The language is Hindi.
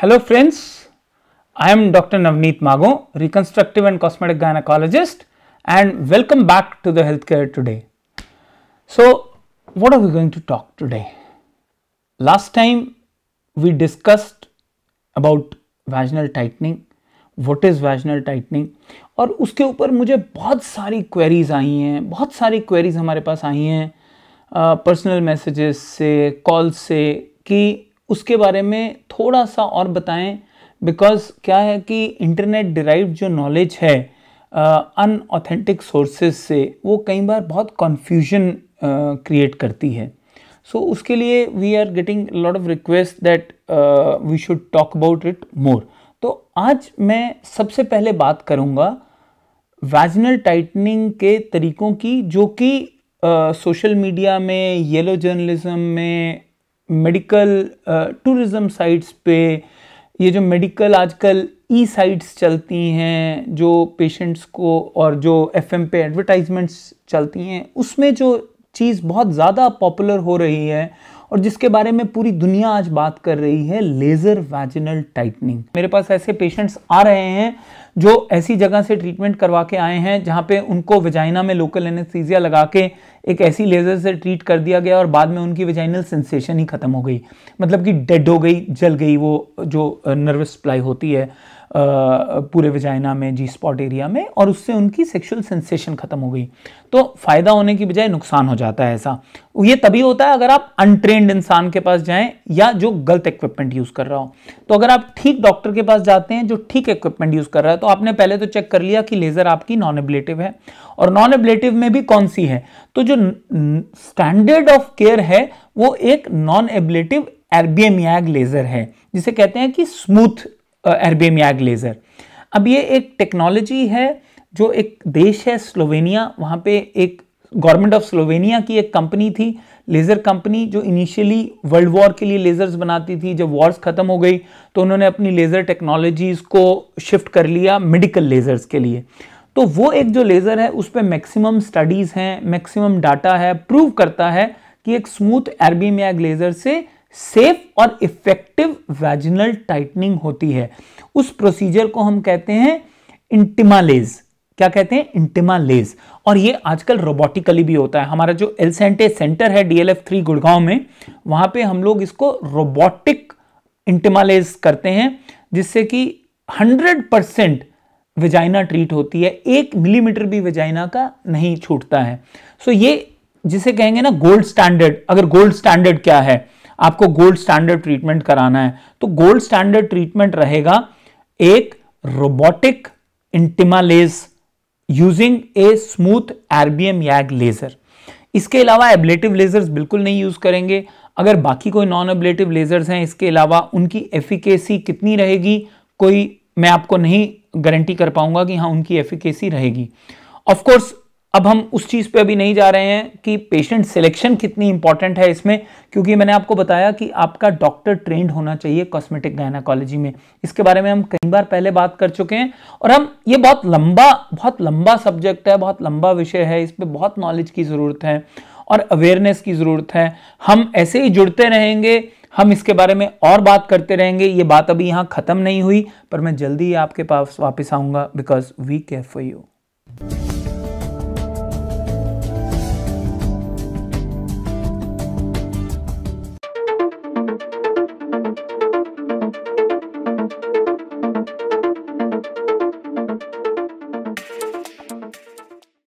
hello friends I am doctor Navneet Mago reconstructive and cosmetic gynaecologist and welcome back to the health care today so what are we going to talk today last time we discussed about vaginal tightening what is vaginal tightening और उसके ऊपर मुझे बहुत सारी क्वेरीज आई हैं बहुत सारी क्वेरीज हमारे पास आई हैं पर्सनल मैसेजेस से कॉल से कि उसके बारे में थोड़ा सा और बताएं बिकॉज क्या है कि इंटरनेट डिराइव जो नॉलेज है अनऑथेंटिक सोर्सेज से वो कई बार बहुत कन्फ्यूजन क्रिएट uh, करती है सो so, उसके लिए we are getting lot of request that we should talk about it more तो आज मैं सबसे पहले बात करूँगा वैजनल टाइटनिंग के तरीकों की जो कि सोशल मीडिया में येलो जर्नलिज्म में मेडिकल टूरिज़म साइट्स पे ये जो मेडिकल आजकल ई साइट्स चलती हैं जो पेशेंट्स को और जो एफएम पे एडवर्टाइजमेंट्स चलती हैं उसमें जो चीज़ बहुत ज़्यादा पॉपुलर हो रही है और जिसके बारे में पूरी दुनिया आज बात कर रही है लेज़र वैजिनल टाइटनिंग मेरे पास ऐसे पेशेंट्स आ रहे हैं जो ऐसी जगह से ट्रीटमेंट करवा के आए हैं जहाँ पे उनको वजाइना में लोकल एनेस्थीजिया लगा के एक ऐसी लेज़र से ट्रीट कर दिया गया और बाद में उनकी वजाइनल सेंसेशन ही ख़त्म हो गई मतलब कि डेड हो गई जल गई वो जो नर्वस सप्लाई होती है पूरे वजाइना में जी स्पॉट एरिया में और उससे उनकी सेक्सुअल सेंसेशन ख़त्म हो गई तो फ़ायदा होने की बजाय नुकसान हो जाता है ऐसा ये तभी होता है अगर आप अनट्रेंड इंसान के पास जाएं या जो गलत इक्विपमेंट यूज़ कर रहा हो तो अगर आप ठीक डॉक्टर के पास जाते हैं जो ठीक इक्विपमेंट यूज़ कर रहा है तो आपने पहले तो चेक कर लिया कि लेज़र आपकी नॉन एबलेटिव है और नॉन एबलेटिव में भी कौन सी है तो जो स्टैंडर्ड ऑफ केयर है वो एक नॉन एबलेटिव एरबियमयाग लेज़र है जिसे कहते हैं कि स्मूथ एरबियमयाग लेज़र अब ये एक टेक्नोलॉजी है जो एक देश है स्लोवेनिया वहां पे एक गवर्नमेंट ऑफ स्लोवेनिया की एक कंपनी थी लेज़र कंपनी जो इनिशियली वर्ल्ड वॉर के लिए लेज़र्स बनाती थी जब वॉर्स ख़त्म हो गई तो उन्होंने अपनी लेज़र टेक्नोलॉजीज़ को शिफ्ट कर लिया मेडिकल लेज़र्स के लिए तो वो एक जो लेज़र है उस पर मैक्सिमम स्टडीज़ हैं मैक्सिमम डाटा है प्रूव करता है कि एक स्मूथ मैग लेज़र से सेफ और इफ़ेक्टिव वैजिनल टाइटनिंग होती है उस प्रोसीजर को हम कहते हैं इंटिमालेज़ क्या कहते हैं इंटिमा लेज और ये आजकल रोबोटिकली भी होता है हमारा जो एलसेंटे सेंटर है डीएलएफ थ्री गुड़गांव में वहां पे हम लोग इसको रोबोटिक इंटिमा लेज करते हैं जिससे कि 100 परसेंट वेजाइना ट्रीट होती है एक मिलीमीटर भी वेजाइना का नहीं छूटता है सो ये जिसे कहेंगे ना गोल्ड स्टैंडर्ड अगर गोल्ड स्टैंडर्ड क्या है आपको गोल्ड स्टैंडर्ड ट्रीटमेंट कराना है तो गोल्ड स्टैंडर्ड ट्रीटमेंट रहेगा एक robotic intimalase using a smooth erbium YAG laser इसके अलावा एबलेटिव लेज़र्स बिल्कुल नहीं यूज़ करेंगे अगर बाकी कोई नॉन एबलेटिव लेज़र्स हैं इसके अलावा उनकी एफिकेसी कितनी रहेगी कोई मैं आपको नहीं गारंटी कर पाऊंगा कि हाँ उनकी एफिकेसी रहेगी ऑफकोर्स अब हम उस चीज़ पे अभी नहीं जा रहे हैं कि पेशेंट सिलेक्शन कितनी इंपॉर्टेंट है इसमें क्योंकि मैंने आपको बताया कि आपका डॉक्टर ट्रेंड होना चाहिए कॉस्मेटिक गायनाकोलॉजी में इसके बारे में हम कई बार पहले बात कर चुके हैं और हम ये बहुत लंबा बहुत लंबा सब्जेक्ट है बहुत लंबा विषय है इस पर बहुत नॉलेज की ज़रूरत है और अवेयरनेस की ज़रूरत है हम ऐसे ही जुड़ते रहेंगे हम इसके बारे में और बात करते रहेंगे ये बात अभी यहाँ ख़त्म नहीं हुई पर मैं जल्दी ही आपके पास वापस आऊँगा because we care for you